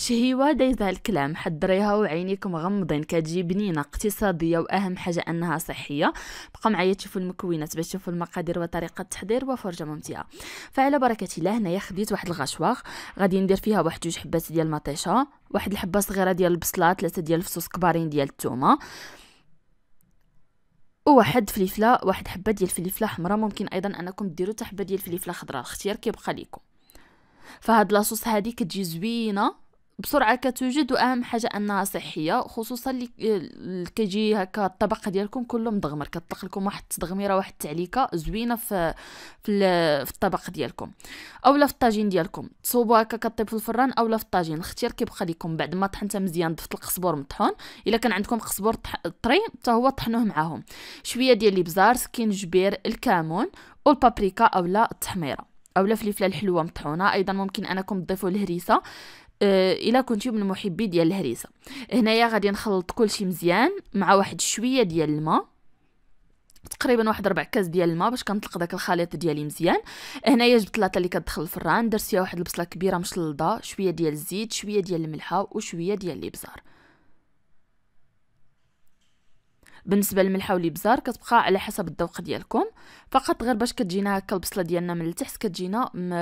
شهيوة دايزة الكلام حضريها وعينيكم غمضين كتجي بنينة اقتصادية وأهم حاجة أنها صحية بقى معايا تشوفوا المكونات باش تشوفوا المقادير وطريقة التحضير وفرجة ممتعة فعلى بركة الله هنايا خديت واحد الغشواغ غادي ندير فيها واحد جوج حبات ديال المطيشة واحد الحبة صغيرة ديال البصلة ثلاثة ديال الفصوص كبارين ديال التومة وواحد فليفله واحد حبه ديال الفليفله حمراء ممكن ايضا انكم ديروا حتى حبه ديال الفليفله خضراء الاختيار كيبقى ليكم فهاد لاصوص هادي كتجي زوينه بسرعه كتوجد واهم حاجه انها صحيه خصوصا اللي كيجي هكا الطبق ديالكم كله مضغمر كطلق لكم واحد التضغميره واحد التعليكه زوينه في في, في الطبق ديالكم اولا في الطاجين ديالكم تصوبوا هكا كطيب في الفران اولا في الطاجين الاختيار كيبقى لكم بعد ما طحنتها مزيان ضفت القصبور مطحون الا كان عندكم قصبور طري حتى هو طحنوه معاهم شويه ديال الابزار سكينجبير أو والبابريكا اولا التحميره اولا فلفله الحلوه مطحونه ايضا ممكن انكم تضيفوا الهريسه آه، الا كنتي من محبي ديال الهريسه هنايا غادي نخلط كلشي مزيان مع واحد شويه ديال الماء تقريبا واحد ربع كاس ديال الماء باش كنطلق داك الخليط ديالي مزيان هنايا جبت لاطه اللي كتدخل الفران درت فيها واحد البصله كبيره مشلضه شويه ديال الزيت شويه ديال الملحه وشويه ديال الابزار بالنسبه للملحه والابزار كتبقى على حسب الذوق ديالكم فقط غير باش كتجينا هكا البصله ديالنا من التحت كتجينا م...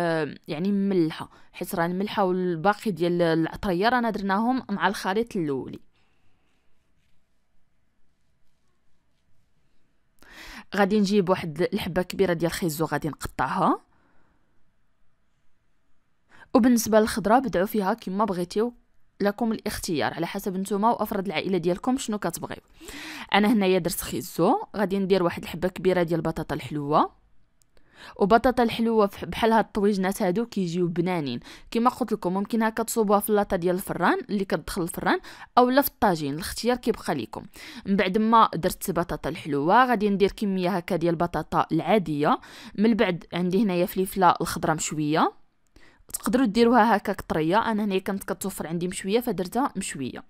يعني مملحه حيت راه الملحه والباقي ديال العطريه رانا درناهم مع الخليط الاولي غادي نجيب واحد الحبه كبيره ديال الخيزو غادي نقطعها وبالنسبه للخضره بدعوا فيها كما بغيتيو لكم الاختيار على حسب نتوما وافراد العائله ديالكم شنو كتبغيو انا هنايا درت خيزو غادي ندير واحد الحبه كبيره ديال البطاطا الحلوه وبطاطا الحلوه بحال هاد الطويجنات هادو كيجيو بنانين كما قلت لكم ممكن هكا تصوبوها في اللاطه ديال الفران اللي كتدخل الفران اولا في الطاجين الاختيار كيبقى ليكم من بعد ما درت البطاطا الحلوه غادي ندير كميه هكا ديال البطاطا العاديه من بعد عندي هنايا فليفله الخضره مشويه تقدروا ديروها هكاك طريه انا هنا كانت كتوفر عندي مشويه فدرتها مشويه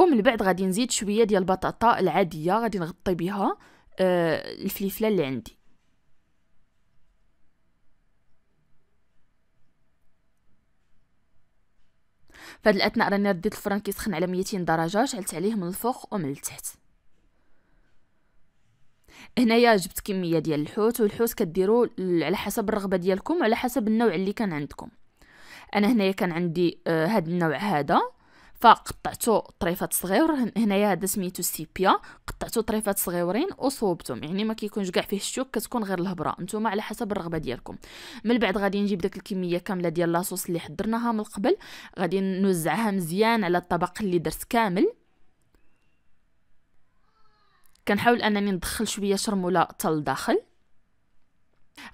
ومن بعد غادي نزيد شويه ديال البطاطا العاديه غادي نغطي بها آه، الفليفله اللي عندي فهاد الاثناء راني رديت الفرن كيسخن على 200 درجه شعلت عليه من الفوق ومن التحت هنايا جبت كميه ديال الحوت والحوت كديروا على حسب الرغبه ديالكم على حسب النوع اللي كان عندكم انا هنايا كان عندي آه هاد النوع هذا فقطعته طريفات صغير هنايا هذا سميتو سيبيا قطعته طريفات صغيورين وصوبتهم يعني ما كيكونش كاع فيه الشوك كتكون غير الهبره نتوما على حسب الرغبه ديالكم من بعد غادي نجيب داك الكميه كامله ديال لاصوص اللي حضرناها من قبل غادي نوزعها مزيان على الطبق اللي درت كامل كنحاول انني ندخل شويه شرموله حتى للداخل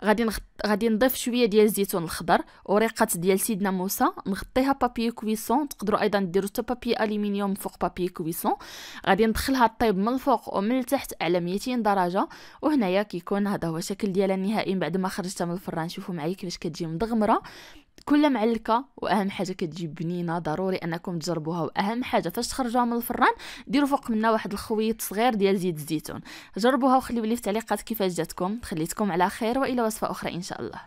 غادي نغط... غادي نضيف شويه ديال الزيتون الخضر وريقه ديال سيدنا موسى نغطيها بابي كويسون تقدروا ايضا ديروا حتى بابي الومنيوم فوق بابي كويسون غادي ندخلها طيب من الفوق ومن التحت على 200 درجه وهنايا كيكون هذا هو الشكل ديالها النهائي بعد ما خرجتها من الفران شوفوا معايا كيفاش كتجي مدغمره كلها معلكه واهم حاجه كتجي بنينه ضروري انكم تجربوها واهم حاجه فاش تخرجوها من الفران ديروا فوق منها واحد الخويط صغير ديال زيت الزيتون جربوها وخليوا لي في التعليقات كيفاش جاتكم خليتكم على خير والى وصفه اخرى ان شاء الله